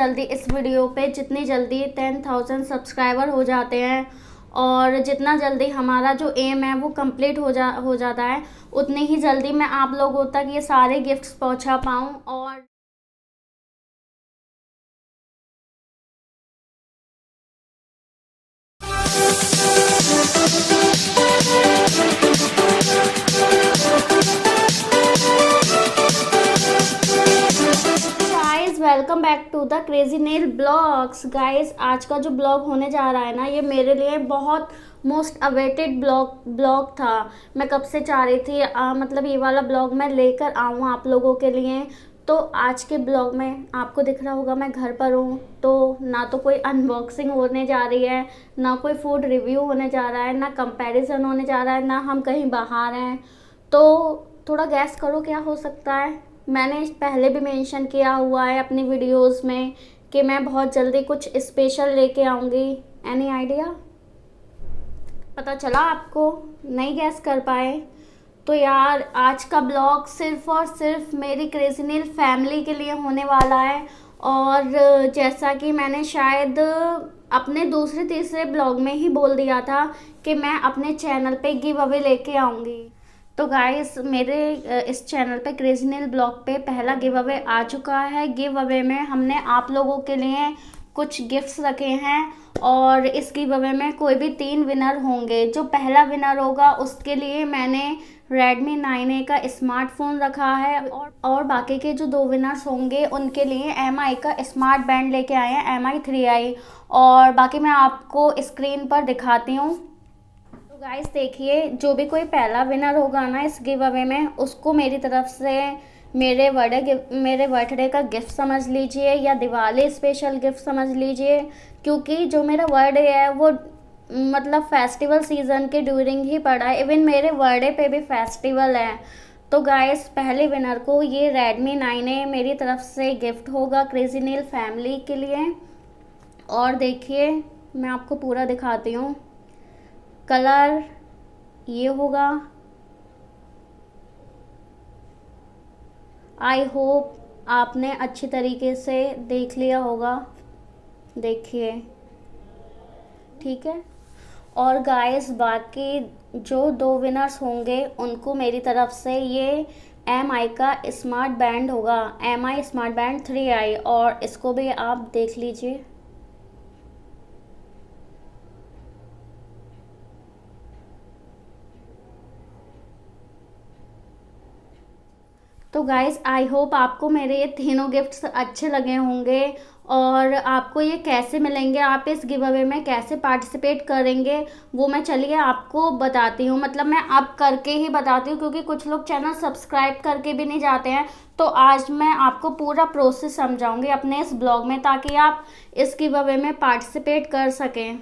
जल्दी इस वीडियो पे जितनी जल्दी टेन थाउजेंड सब्सक्राइबर हो जाते हैं और जितना जल्दी हमारा जो एम है वो कंप्लीट हो जा हो जाता है उतनी ही जल्दी मैं आप लोगों तक ये सारे गिफ्ट्स पहुंचा पाऊँ और We'll back to the crazy nail blogs guys आज का जो ब्लॉग होने जा रहा है ना ये मेरे लिए बहुत मोस्ट अवेटेड ब्लॉग ब्लॉग था मैं कब से चाह रही थी आ, मतलब ये वाला ब्लॉग मैं लेकर आऊँ आप लोगों के लिए तो आज के ब्लॉग में आपको दिख रहा होगा मैं घर पर हूँ तो ना तो कोई अनबॉक्सिंग होने जा रही है ना कोई फूड रिव्यू होने जा रहा है ना कंपेरिजन होने जा रहा है ना हम कहीं बाहर हैं तो थोड़ा गैस करो क्या हो सकता है मैंने पहले भी मेंशन किया हुआ है अपनी वीडियोस में कि मैं बहुत जल्दी कुछ स्पेशल लेके आऊँगी एनी आइडिया पता चला आपको नहीं गैस कर पाए तो यार आज का ब्लॉग सिर्फ और सिर्फ मेरी क्रेजीनील फैमिली के लिए होने वाला है और जैसा कि मैंने शायद अपने दूसरे तीसरे ब्लॉग में ही बोल दिया था कि मैं अपने चैनल पे गिव अवे लेके आऊँगी तो गाइस मेरे इस चैनल पे क्रेजी नील ब्लॉग पे पहला गिव अवे आ चुका है गिव अवे में हमने आप लोगों के लिए कुछ गिफ्ट्स रखे हैं और इस गिव अवे में कोई भी तीन विनर होंगे जो पहला विनर होगा उसके लिए मैंने Redmi 9A का स्मार्टफोन रखा है और और बाकी के जो दो विनर्स होंगे उनके लिए एम का स्मार्ट बैंड लेके आए हैं एम आई और बाकी मैं आपको स्क्रीन पर दिखाती हूँ तो गाइस देखिए जो भी कोई पहला विनर होगा ना इस गिव अवे में उसको मेरी तरफ से मेरे बर्थडे मेरे बर्थडे का गिफ्ट समझ लीजिए या दिवाली स्पेशल गिफ्ट समझ लीजिए क्योंकि जो मेरा बर्थडे है वो मतलब फेस्टिवल सीज़न के ड्यूरिंग ही पड़ा है इवन मेरे बर्थडे पे भी फेस्टिवल है तो गाइस पहले विनर को ये रेडमी नाइन ए मेरी तरफ से गिफ्ट होगा क्रेजीनील फैमिली के लिए और देखिए मैं आपको पूरा दिखाती हूँ कलर ये होगा आई होप आपने अच्छी तरीके से देख लिया होगा देखिए ठीक है और गाइस बाकी जो दो विनर्स होंगे उनको मेरी तरफ से ये एम आई का स्मार्ट बैंड होगा M I smart band three I और इसको भी आप देख लीजिए तो गाइज़ आई होप आपको मेरे ये तीनों गिफ्ट्स अच्छे लगे होंगे और आपको ये कैसे मिलेंगे आप इस गिव अवे में कैसे पार्टिसिपेट करेंगे वो मैं चलिए आपको बताती हूँ मतलब मैं अब करके ही बताती हूँ क्योंकि कुछ लोग चैनल सब्सक्राइब करके भी नहीं जाते हैं तो आज मैं आपको पूरा प्रोसेस समझाऊँगी अपने इस ब्लॉग में ताकि आप इस गिव अवे में पार्टिसिपेट कर सकें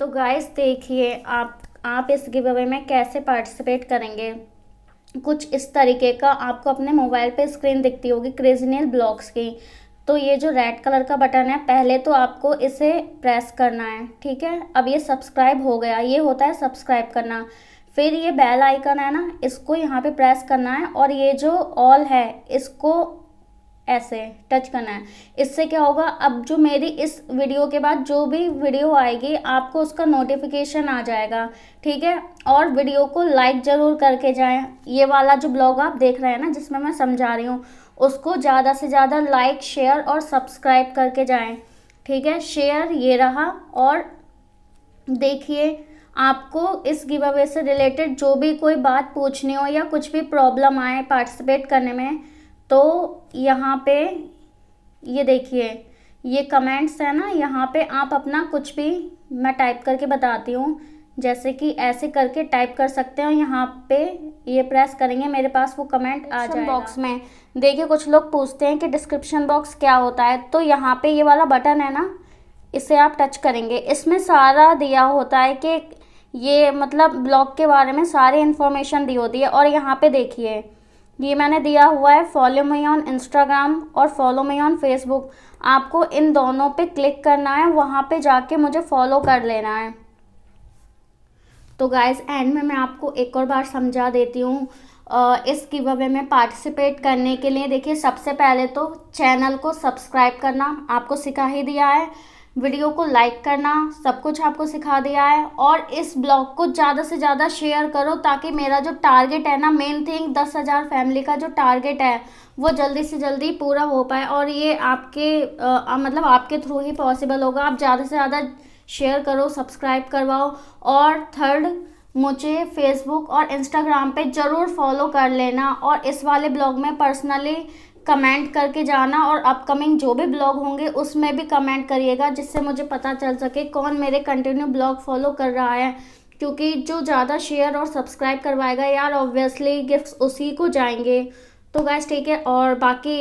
तो गाइज़ देखिए आप आप इस गिव अवे में कैसे पार्टिसिपेट करेंगे कुछ इस तरीके का आपको अपने मोबाइल पे स्क्रीन दिखती होगी क्रेजिनेल ब्लॉक्स की तो ये जो रेड कलर का बटन है पहले तो आपको इसे प्रेस करना है ठीक है अब ये सब्सक्राइब हो गया ये होता है सब्सक्राइब करना फिर ये बेल आइकन है ना इसको यहाँ पे प्रेस करना है और ये जो ऑल है इसको ऐसे टच करना है इससे क्या होगा अब जो मेरी इस वीडियो के बाद जो भी वीडियो आएगी आपको उसका नोटिफिकेशन आ जाएगा ठीक है और वीडियो को लाइक ज़रूर करके जाएं ये वाला जो ब्लॉग आप देख रहे हैं ना जिसमें मैं समझा रही हूँ उसको ज़्यादा से ज़्यादा लाइक शेयर और सब्सक्राइब करके जाएं ठीक है शेयर ये रहा और देखिए आपको इस गिव अवे से रिलेटेड जो भी कोई बात पूछनी हो या कुछ भी प्रॉब्लम आए पार्टिसिपेट करने में तो यहाँ पे ये देखिए ये कमेंट्स है ना यहाँ पे आप अपना कुछ भी मैं टाइप करके बताती हूँ जैसे कि ऐसे करके टाइप कर सकते हो यहाँ पे ये प्रेस करेंगे मेरे पास वो कमेंट आ जाए बॉक्स में देखिए कुछ लोग पूछते हैं कि डिस्क्रिप्शन बॉक्स क्या होता है तो यहाँ पे ये वाला बटन है ना इसे आप टच करेंगे इसमें सारा दिया होता है कि ये मतलब ब्लॉग के बारे में सारी इन्फॉर्मेशन दी होती है और यहाँ पे देखिए ये मैंने दिया हुआ है फॉलो मई ऑन इंस्टाग्राम और फॉलो मई ऑन फेसबुक आपको इन दोनों पे क्लिक करना है वहाँ पे जाके मुझे फॉलो कर लेना है तो गाइज एंड में मैं आपको एक और बार समझा देती हूँ इस गिव अवे में पार्टिसिपेट करने के लिए देखिए सबसे पहले तो चैनल को सब्सक्राइब करना आपको सिखा ही दिया है वीडियो को लाइक करना सब कुछ आपको सिखा दिया है और इस ब्लॉग को ज़्यादा से ज़्यादा शेयर करो ताकि मेरा जो टारगेट है ना मेन थिंग दस हज़ार फैमिली का जो टारगेट है वो जल्दी से जल्दी पूरा हो पाए और ये आपके आ, मतलब आपके थ्रू ही पॉसिबल होगा आप ज़्यादा से ज़्यादा शेयर करो सब्सक्राइब करवाओ और थर्ड मुझे फेसबुक और इंस्टाग्राम पे ज़रूर फॉलो कर लेना और इस वाले ब्लॉग में पर्सनली कमेंट करके जाना और अपकमिंग जो भी ब्लॉग होंगे उसमें भी कमेंट करिएगा जिससे मुझे पता चल सके कौन मेरे कंटिन्यू ब्लॉग फॉलो कर रहा है क्योंकि जो ज़्यादा शेयर और सब्सक्राइब करवाएगा यार ऑब्वियसली गिफ्ट्स उसी को जाएंगे तो गैस ठीक है और बाकी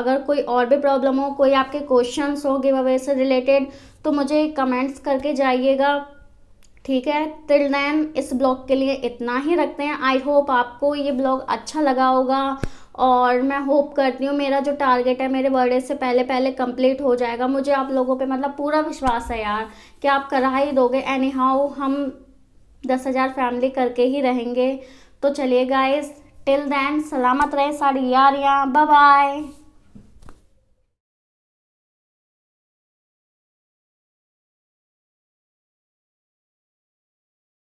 अगर कोई और भी प्रॉब्लम हो कोई आपके क्वेश्चन हो गिव अवे से रिलेटेड तो मुझे कमेंट्स करके जाइएगा ठीक है टिल देन इस ब्लॉग के लिए इतना ही रखते हैं आई होप आपको ये ब्लॉग अच्छा लगा होगा और मैं होप करती हूँ मेरा जो टारगेट है मेरे बर्थडे से पहले पहले कंप्लीट हो जाएगा मुझे आप लोगों पे मतलब पूरा विश्वास है यार कि आप करा ही दोगे एनी हाउ हम दस हज़ार फैमिली करके ही रहेंगे तो चलिए गाइस टिल देन सलामत रहे सारी यहाँ बाय